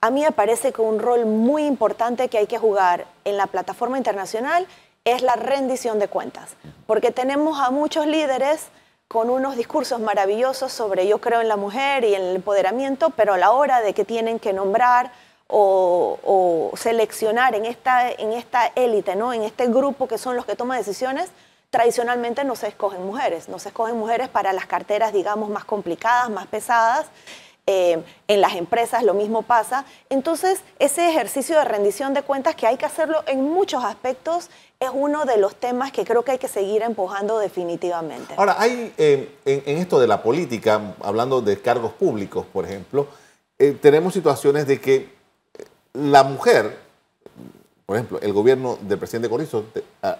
a mí me parece que un rol muy importante que hay que jugar en la plataforma internacional es la rendición de cuentas, porque tenemos a muchos líderes con unos discursos maravillosos sobre yo creo en la mujer y en el empoderamiento, pero a la hora de que tienen que nombrar o, seleccionar en esta, en esta élite, ¿no? en este grupo que son los que toman decisiones, tradicionalmente no se escogen mujeres, no se escogen mujeres para las carteras, digamos, más complicadas, más pesadas, Em, en las empresas lo mismo pasa. Entonces, ese ejercicio de rendición de cuentas que hay que hacerlo en muchos aspectos es uno de los temas que creo que hay que seguir empujando definitivamente. Ahora, hay em, en, esto de la política, hablando de cargos públicos, por ejemplo, eh, tenemos situaciones de que eh, la mujer, por ejemplo, el gobierno del presidente Corizo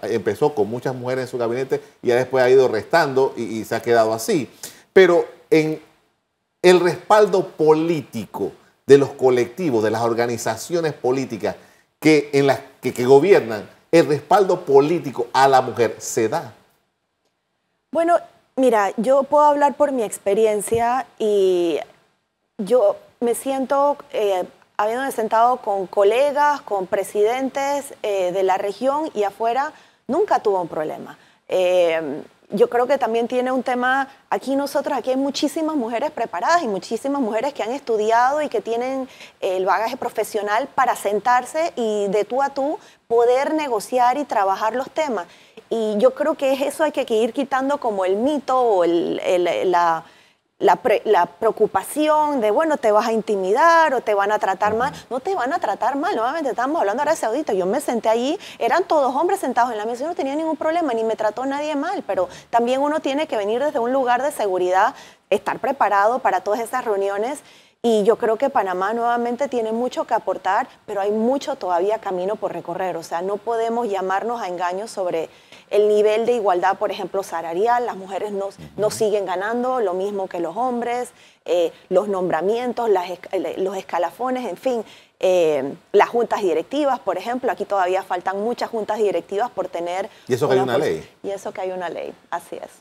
empezó con muchas mujeres en su gabinete y después ha ido restando y, y se ha quedado así. Pero en, el respaldo político de los colectivos, de las organizaciones políticas que, en las que, gobiernan, el respaldo político a la mujer se da. Bueno, mira, yo puedo hablar por mi experiencia y yo me siento, eh, habiéndome sentado con colegas, con presidentes eh, de la región y afuera, nunca tuvo un problema. Eh, yo creo que también tiene un tema, aquí nosotros, aquí hay muchísimas mujeres preparadas y muchísimas mujeres que han estudiado y que tienen el bagaje profesional para sentarse y de tú a tú poder negociar y trabajar los temas. Y yo creo que eso hay que ir quitando como el mito o la la, preocupación de, bueno, te vas a intimidar o te van a tratar mal. No te van a tratar mal, nuevamente estamos hablando ahora de Saudita. Yo me senté allí, eran todos hombres sentados en la mesa, yo no tenía ningún problema, ni me trató nadie mal, pero también uno tiene que venir desde un lugar de seguridad, estar preparado para todas esas reuniones. Y yo creo que Panamá nuevamente tiene mucho que aportar, pero hay mucho todavía camino por recorrer. O sea, no podemos llamarnos a engaños sobre el nivel de igualdad, por ejemplo, salarial. Las mujeres no, no siguen ganando lo mismo que los hombres, eh, los nombramientos, las, los escalafones, en fin. Eh, las juntas directivas, por ejemplo, aquí todavía faltan muchas juntas directivas por tener... Y eso que hay una ley. Y eso que hay una ley, así es.